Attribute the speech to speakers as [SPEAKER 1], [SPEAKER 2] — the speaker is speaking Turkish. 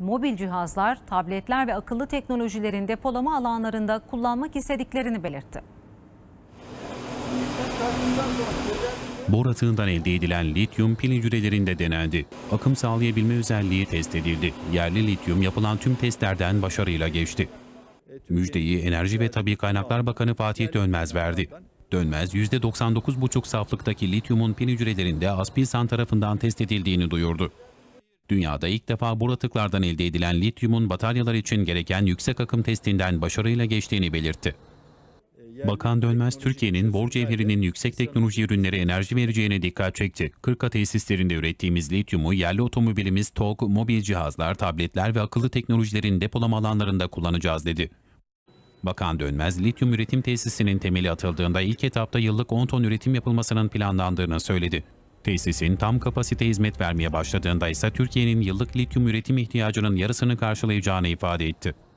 [SPEAKER 1] mobil cihazlar, tabletler ve akıllı teknolojilerin depolama alanlarında kullanmak istediklerini belirtti.
[SPEAKER 2] Boratığından
[SPEAKER 3] elde edilen lityum pil hücrelerinde denendi. Akım sağlayabilme özelliği test edildi. Yerli lityum yapılan tüm testlerden başarıyla geçti. Müjdeyi Enerji ve Tabi Kaynaklar Bakanı Fatih Dönmez verdi. Dönmez, %99,5 saflıktaki lityumun pil hücrelerinde Aspilsan tarafından test edildiğini duyurdu. Dünyada ilk defa buratıklardan elde edilen lityumun bataryalar için gereken yüksek akım testinden başarıyla geçtiğini belirtti. Bakan Dönmez, Türkiye'nin bor cevherinin yüksek teknoloji ürünleri enerji vereceğine dikkat çekti. 40 tesislerinde ürettiğimiz lityumu yerli otomobilimiz TOG, mobil cihazlar, tabletler ve akıllı teknolojilerin depolama alanlarında kullanacağız dedi. Bakan Dönmez, lityum üretim tesisinin temeli atıldığında ilk etapta yıllık 10 ton üretim yapılmasının planlandığını söyledi. Tesisin tam kapasite hizmet vermeye başladığında ise Türkiye'nin yıllık lityum üretim ihtiyacının yarısını karşılayacağını ifade etti.